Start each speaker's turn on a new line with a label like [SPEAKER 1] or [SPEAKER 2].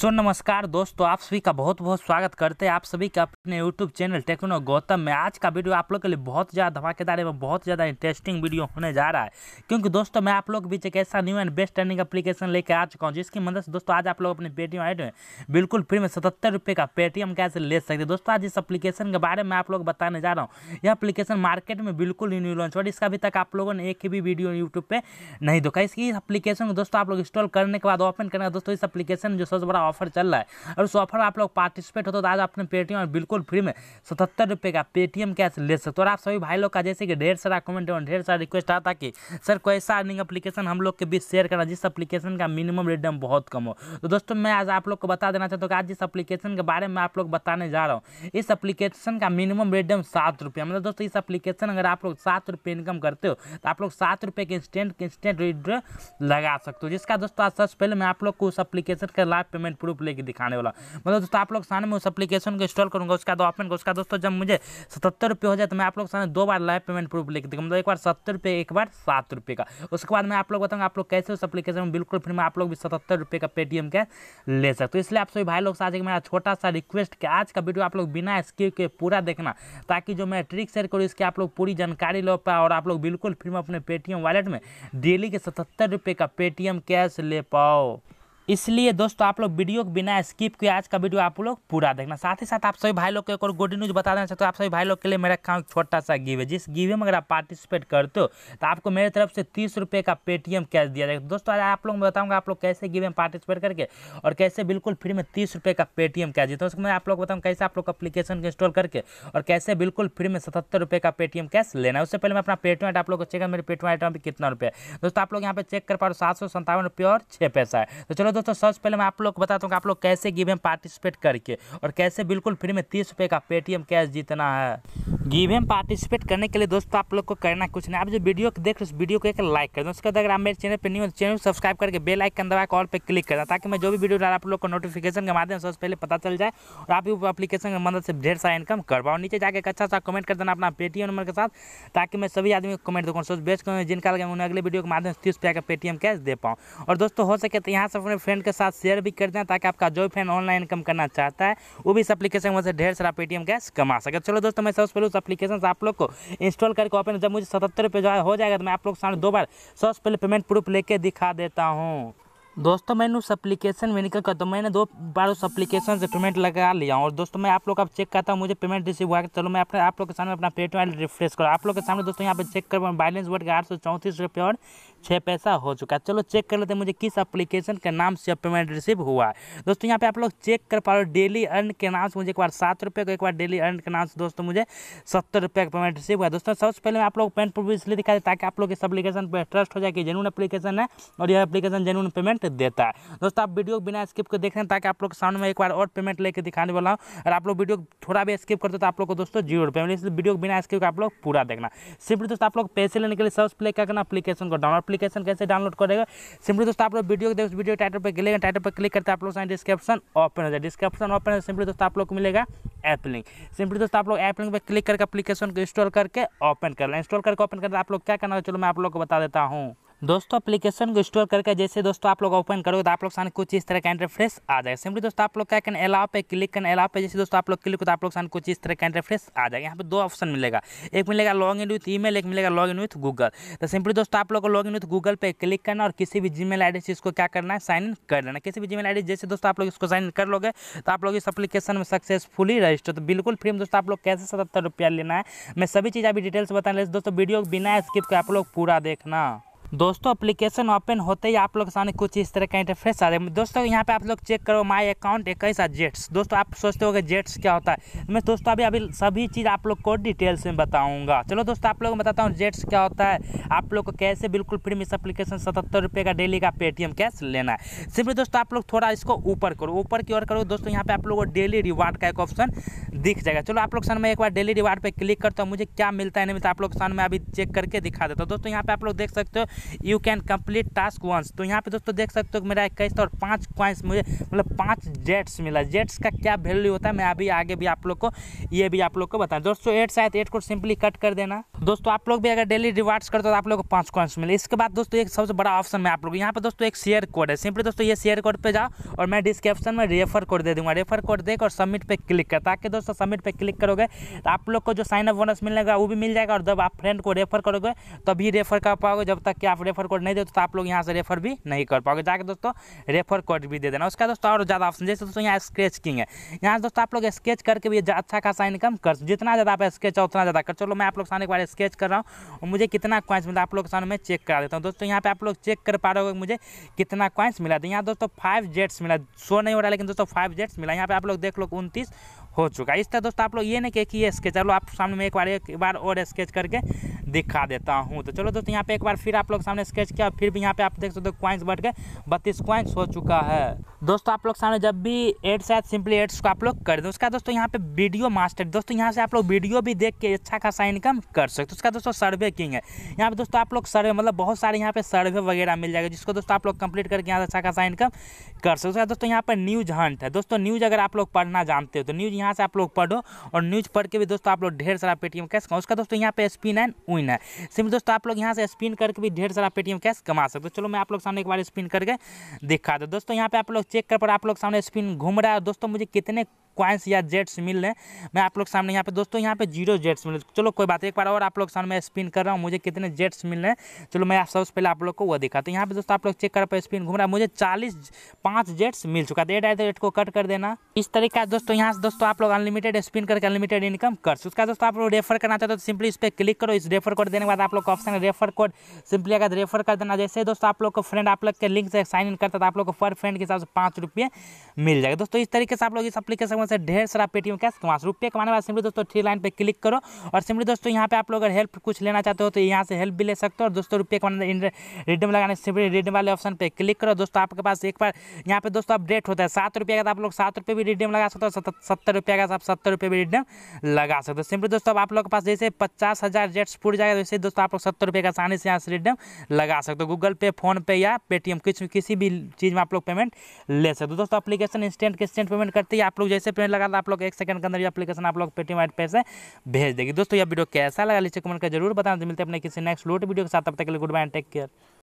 [SPEAKER 1] सो so, नमस्कार दोस्तों आप सभी का बहुत बहुत स्वागत करते हैं आप सभी का अपने यूट्यूब चैनल टेक्नो गौतम में आज का वीडियो आप लोग के लिए बहुत ज़्यादा धमाकेदार एवं बहुत ज़्यादा इंटरेस्टिंग वीडियो होने जा रहा है क्योंकि दोस्तों मैं आप लोग के बीच एक ऐसा new and best earning application लेकर आ चुका हूँ जिसकी मदद से दोस्तों आज आप लोग अपने पेटीएम आइट में बिल्कुल फ्री में सतहत्तर रुपये का पेटीएम कैसे ले सकते हैं दोस्तों आज इस अपलीकेशन के बारे में आप लोग बताने जा रहा हूँ यह अपलीकेशन मार्केट में बिल्कुल ही न्यू लॉन्च और इसका अभी तक आप लोगों ने एक भी वीडियो यूट्यूब पर नहीं देखा इसकी अपलीकेशन को दोस्तों आप लोग इंस्टॉल करने के बाद ओपन करना दोस्तों इस अपलीकेशन जो सबसे बड़ा ऑफर चल रहा है और उस ऑफर आप लोग पार्टिसिपेट हो तो आज अपने पेटीएम और बिल्कुल फ्री में सतहत्तर रुपये का पेटीएम कैश ले सकते और आप सभी भाई लोग का जैसे कि ढेर सारा कमेंट और ढेर सारा रिक्वेस्ट आता कि सर कोई सा अर्निंग अपलीकेशन हम लोग के बीच शेयर करना जिस अपलीकेशन का मिनिमम रिटर्न बहुत कम हो तो दोस्तों मैं आज आप लोग को बता देना चाहता हूँ आज जिस अपलीकेशन के बारे में आप लोग बताने जा रहा हूँ इस अपलीकेशन का मिनिमम रिटर्न सात रुपये मतलब दोस्तों इस अपलीकेशन अगर आप लोग सात रुपये इनकम करते हो तो आप लोग सात रुपये के इंस्टेंट इंस्टेंट रिड्रो लगा सकते हो जिसका दोस्तों आज सबसे पहले मैं आप लोग को उस अपलीकेशन का लाइव पेमेंट डॉक्यूमेंट प्रूफ लेके दिखाने वाला मतलब दोस्तों आप लोग सामने में उस एप्लीकेशन को इंस्टॉल करूँगा उसका ओपन करूँगा उसका दोस्तों जब मुझे सत्तर रुपये हो जाए तो मैं आप लोग सामने दो बार लाइव पेमेंट प्रूफ लेके दिखा मतलब एक बार सत्तर रुपये एक बार सात रुपये का उसके बाद मैं आप लोग बताऊँगा आप लोग कैसे उस एप्लीकेशन में बिल्कुल फ्री में आप लोग भी सत्तर रुपये का पेटीएम का ले सकते हो इसलिए आप सभी भाई लोग से आज एक मेरा छोटा सा रिक्वेस्ट कि आज का वीडियो आप लोग बिना स्किप के पूरा देखना ताकि जो मैं ट्रिक शेयर करूँ इसकी आप लोग पूरी जानकारी लो पाए और आप लोग बिल्कुल फ्री में अपने पेटीएम वॉलेट में डेली के सतहत्तर रुपये का पेटीएम कैश ले पाओ इसलिए दोस्तों आप लोग वीडियो को बिना स्किप किए आज का वीडियो आप लोग पूरा देखना साथ ही साथ आप सभी भाई लोग को एक और गुड न्यूज़ बता देना चाहते हो आप सभी भाई लोग के लिए मेरा काम एक छोटा सा गिवे जिस गिवे में अगर आप पार्टिसिपेट करते हो तो आपको मेरे तरफ से तीस रुपये का पेटीएम कैश दिया जाएगा दोस्तों आज आप लोग मैं बताऊँगा आप लोग कैसे गिवे में पार्टिसिपेट करके और कैसे बिल्कुल फ्री में तीस रुपये का पेटीएम कैश देता हूँ उसको मैं आप लोग बताऊँ कैसे आप लोग अपलीकेशन को इंस्टॉल करके और कैसे बिल्कुल फ्री में सतहत्तर रुपये का पेटीएम कैश लेना है उससे पहले मैं अपना पेटीएम आइट आप लोग को चेक मेरे पेटीएम आइटम कितना रुपये दोस्तों आप लोग यहाँ पे चेक कर पा रहे हो सात सौ संतावन रुपये और छः पैसा है तो चलो दोस्तों सबसे पहले मैं आप लोग को बताता हूँ कि आप लोग कैसे गिव एम पार्टिसिपेट करके और कैसे बिल्कुल फ्री में तीस रुपये का पेटीएम कैश जीतना है गिव एम पार्टिसिपेट करने के लिए दोस्तों आप लोग को करना कुछ नहीं आप जो वीडियो को देख रहे हो वीडियो को एक लाइक कर दो उसके बाद अगर आप मेरे चैनल पर न्यू तो चैनल सब्सक्राइब करके बेल आइकन दबा के ऑल पर क्लिक कर ताकि मैं जो भी वीडियो डाल आप लोग को नोटिफिकेशन के माध्यम से सबसे पहले पता चल जाए और आप अपलीकेशन की मदद से ढेर सारा इनकम कर पाओ नीचे जाकर एक अच्छा सा कमेंट कर देना अपना पेटीएम नंबर के साथ ताकि मैं सभी आदमी को कमेंट दूँ सोच बेच कर जिनका लगे उन्हें अगले वीडियो के माध्यम से तीस रुपया का पेटीएम कैश दे पाऊँ और दोस्तों हो सके तो यहाँ से अपने फ्रेंड के साथ शेयर भी कर दें ताकि आपका जो फ्रेंड ऑनलाइन इनकम करना चाहता है वो भी इस अपलीकेशन वहाँ से ढेर सारा पेटीएम कैश कमा सके चलो दोस्तों मैं सबसे पहले उस अपलीकेशन से आप लोग को इंस्टॉल करके ओपन जब मुझे सतहत्तर रुपये जो है हो जाएगा तो मैं आप लोग सामने दो बार सबसे पहले पेमेंट प्रूफ लेके दिखा देता हूँ दोस्तों मैंने उस एप्लीकेशन में निकल कर तो मैंने दो बार उस एप्लीकेशन से पेमेंट लगा लिया और दोस्तों मैं आप लोग अब चेक करता हूँ मुझे पेमेंट रिसीव हुआ चलो मैं अपने आप लोग के सामने अपना पेटीएम रिफ्रेश करो आप लोग के सामने दोस्तों यहाँ पे चेक कर बैलेंस बढ़ गया आठ सौ चौंतीस रुपये और छः पैसा हो चुका है चलो चेक कर लेते हैं मुझे किस एप्लीकेशन के नाम से पेमेंट रिसीव हुआ है दोस्तों यहाँ पे आप लोग चेक कर पा रहे हो डेली अर्न के नाम से मुझे एक बार सात रुपये का एक बार डेली अर्न के नाम से दोस्तों मुझे सत्तर रुपये का पेमेंट रिसीव हुआ दोस्तों सबसे पहले मैं आप लोग पेमेंट प्रूफ इसलिए दिखा दें ताकि आप लोग इस अपलीकेशन पर ट्रस्ट हो जाए कि जेनून अपलीकेशन है और यह अपलीकेशन जेनून पेमेंट देता है दोस्तों आप वीडियो बिना स्किप को देख रहे हैं ताकि आप लोग सामने में एक बार और पेमेंट लेकर दिखाने वाला हूँ और आप लोग वीडियो थोड़ा भी स्किप करते तो आप लोग को दोस्तों जीरो रुपये इसलिए वीडियो बिना स्किप आप लोग पूरा देखना सिर्फ दोस्तों आप लोग पैसे लेने के लिए सबसे पहले क्या करना अपलीकेशन को डाउनलोड एप्लीकेशन कैसे डाउनलोड करेगा सिंपली दोस्तों आप लोग वीडियो को देख वीडियो टाइटल पर क्लिक टाइटल पर क्लिक करते आप लोग डिस्क्रिप्शन ओपन हो जाए डिस्क्रिप्शन ओपन है सिंपली दोस्तों आप लोग को मिलेगा ऐप लिंक सिंपली दोस्तों आप लोग ऐप लिंक पर क्लिक करके एप्लीकेशन को इंस्टॉल करके ओपन कर लें इंस्टॉल करके ओपन करते आप लोग क्या करना है चलो मैं आप लोग को बता देता हूँ दोस्तों एप्लीकेशन को स्टोर करके जैसे दोस्तों आप लोग ओपन करोगे तो आप लोग सामने कुछ इस तरह का इंटरफ्रेस आ जाएगा सिंपली दोस्तों आप लोग क्या करें अलाव पे क्लिक करें अलाव पे जैसे दोस्तों आप लोग क्लिक तो आप लोग सामने कुछ इस तरह का इंटरफ्रेस आ जाएगा यहाँ पे दो ऑप्शन मिलेगा एक मिलेगा लॉग इन विथ ई एक मिलेगा लॉग इन विथ गूगल तो सिंपली दोस्तों आप लोग को लॉग इन विथ गूगल पे क्लिक करना और किसी भी जी मेल से इसको क्या करना है साइन इन कर लेना किसी भी जी मेल जैसे दोस्तों आप लोग इसको साइन इन कर लोगे तो आप लोग इस अपलीकेशन में सक्सेसफुली रजिस्टर तो बिल्कुल फ्री में दोस्तों आप लोग कैसे सतहत्तर रुपया लेना है मैं सभी चीज़ अभी डिटेल्स बताने दोस्तों वीडियो बिना स्किप के आप लोग पूरा देखना दोस्तों अप्लीकेशन ओपन होते ही आप लोग के सामने कुछ इस तरह का इंटरफेस आ रहा है दोस्तों यहाँ पे आप लोग चेक करो माई अकाउंट इक्कीस जेट्स दोस्तों आप सोचते हो जेट्स क्या होता है मैं दोस्तों अभी अभी सभी चीज़ आप लोग को डिटेल्स में बताऊँगा चलो दोस्तों आप लोग को बताता हूँ जेट्स क्या होता है आप लोग को कैसे बिल्कुल फ्री में इस अप्लीकेशन सतहत्तर रुपये का डेली का पेटीएम कैश लेना है सिंपली दोस्तों आप लोग थोड़ा इसको ऊपर करो ऊपर की ओर करो दोस्तों यहाँ पे आप लोग को डेली रिवार्ड का एक ऑप्शन दिख जाएगा चलो आप लोग सामने एक बार डेली रिवार्ड पर क्लिक करता हूँ मुझे क्या मिलता है नहीं मिलता आप लोग सामने अभी चेक करके दिखा देता हूँ दोस्तों यहाँ पे आप लोग देख सकते हो you can complete task once तो यहाँ पे दोस्तों देख सकते हो मेरा इक्कीस और पांच क्वाइंस मुझे मतलब पांच जेट्स मिला जेट्स का क्या वैल्यू होता है मैं अभी आगे भी आप लोग को ये भी आप लोग को बताएं दोस्तों एट शायद एट को सिंपली कट कर देना दोस्तों आप लोग भी अगर डेली रिवार्ड्स करते हो तो आप लोग को पाँच क्वाइंस मिले इसके बाद दोस्तों एक सबसे बड़ा ऑप्शन में आप लोग यहाँ पे दोस्तों एक शेयर कोड है सिंपली दोस्तों ये शेयर कोड पर जाओ और मैं डिस्क्रिप्शन में रेफर कोड दे दूंगा रेफर कोड देख और सबमिट पर क्लिक कर ताकि दोस्तों सबमिट पर क्लिक करोगे तो आप लोग को जो साइन अप बोनस मिलेगा वो भी मिल जाएगा और जब आप फ्रेंड को रेफर करोगे तभी रेफर कर पाओगे जब तक कि आप रेफर कोड नहीं देते तो आप लोग यहाँ से रेफर भी नहीं कर पाओगे जाकर दोस्तों रेफर कोड भी दे देना उसका दोस्तों और ज़्यादा ऑप्शन जैसे दोस्तों यहाँ स्केच किंग है यहाँ से दोस्तों आप लोग स्केच करके भी अच्छा खासा इनकम कर जितना ज़्यादा आप स्केच हो उतना ज़्यादा कर चलो मैं आप लोग सामने के बारे स्केच कर रहा हूँ और मुझे कितना क्वाइंस मिला आप लोग सामने मैं चेक करा देता हूँ दोस्तों यहाँ पे आप लोग चेक कर पा रहे हो मुझे कितना क्वाइंस मिला था तो यहाँ दोस्तों फाइव जेट्स मिला शो नहीं हो रहा लेकिन दोस्तों फाइव जेट्स मिला यहाँ पे आप लोग देख लो उनतीस हो चुका है इस तरह दोस्तों आप लोग ये नहीं कि ये स्केच चलो आप सामने में एक बार एक बार और स्केच करके दिखा देता हूँ तो चलो दोस्तों यहाँ पे एक बार फिर आप लोग सामने स्केच किया फिर भी यहाँ पे आप देख सकते हो क्वाइंस बढ़ गए बत्तीस क्वाइंस हो चुका है दोस्तों आप लोग सामने जब भी एड्स आए सिंपली एड्स को आप लोग कर दें उसका दोस्तों यहाँ पे वीडियो मास्टर दोस्तों यहाँ से आप लोग वीडियो भी देख के अच्छा खासा इनकम कर सकते हो उसका दोस्तों सर्वे किंग है यहाँ पे दोस्तों आप लोग सर्वे मतलब बहुत सारे यहाँ पे सर्वे वगैरह मिल जाएगा जिसको दोस्तों आप लोग कंप्लीट करके यहाँ से अच्छा खासा इनकम कर सकते उसका दोस्तों यहाँ पर न्यूज़ हंट है दोस्तों न्यूज़ अगर आप लोग पढ़ना जानते हो तो न्यूज़ यहाँ से आप लोग पढ़ो और न्यूज़ पढ़ के भी दोस्तों आप लोग ढेर सारा पेटीएम कैश कमाओ उसका दोस्तों यहाँ पे स्पिन एंड विन है सिर्फ दोस्तों आप लोग यहाँ से स्पिन करके भी ढेर सारा पेटीएम कैश कमा सकते हो चलो मैं आप लोग सामने एक बार स्पिन करके दिखा दो दोस्तों यहाँ पे आप लोग चेक कर पर आप लोग सामने स्पिन घूम रहा है दोस्तों मुझे कितने क्वाइंस या जेट्स मिल रहे मैं आप लोग सामने यहाँ पे दोस्तों यहाँ पे जीरो जेट्स मिले चलो कोई बात एक बार और आप लोग सामने स्पिन कर रहा हूँ मुझे कितने जेट्स मिल रहे हैं चलो मैं सबसे पहले आप लोग को वो दिखा तो यहाँ पे दोस्तों आप लोग चेक कर पाए स्पिन घूम रहा है मुझे चालीस पाँच जेट्स मिल चुका डेट आए तो रेट को कट कर देना इस तरीका दोस्तों यहाँ से दोस्तों आप लोग अनलिमिटेड स्पिन करके अनलिमिटेड इनकम कर सकते उसका दोस्तों आप लोग रेफर करना चाहते तो सिंपली इस पर क्लिक करो इस रेफर कोड देने के बाद आप लोग ऑप्शन है रेफर कोड सिंपली अगर रेफर कर देना जैसे दोस्तों आप लोग को फ्रेंड आप लोग के लिंक से साइन इन करता तो आप लोग को पर फ्रेंड के हिसाब से पाँच रुपये मिल जाएगा दोस्तों इस तरीके से आप लोग इस अपलीकेशन लोगों से ढेर सारा पेटीएम कैश कमा सकते रुपये कमाने वाले सिमरी दोस्तों थ्री लाइन पर क्लिक करो और सिमरी दोस्तों यहाँ पे आप लोग अगर हेल्प कुछ लेना चाहते हो तो यहाँ से हेल्प भी ले सकते हो और दोस्तों रुपये कमाने रिडम लगाने सिमरी रिडम वाले ऑप्शन पर क्लिक करो दोस्तों आपके पास एक बार यहाँ पे दोस्तों अपडेट होता है सात रुपये का आप लोग सात भी रिडम लगा सकते हो सत्तर रुपये का आप सत्तर भी रिडम लगा सकते हो सिमरी दोस्तों आप लोग के पास जैसे पचास हज़ार जेट्स पूरी जाएगा वैसे तो दोस्तों आप लोग सत्तर का आसानी से यहाँ से रिडम लगा सकते हो गूगल पे फोनपे या पेटीएम किसी भी चीज़ में आप लोग पेमेंट ले सकते हो दोस्तों एप्लीकेशन इंस्टेंट के इंस्टेंट पेमेंट करते ही आप लोग जैसे पेमेंट लगा आप लोग एक सेकंड के अंदर ये अपलीकेशन आप लोग पेटीएम पे से भेज देगी दोस्तों यह वीडियो कैसा लगा लीजिए कमेंट कर जरूर बताना तो मिलते अपने किसी नेक्स्ट लोट वीडियो के साथ तब तक के लिए गुड बाय टेक केयर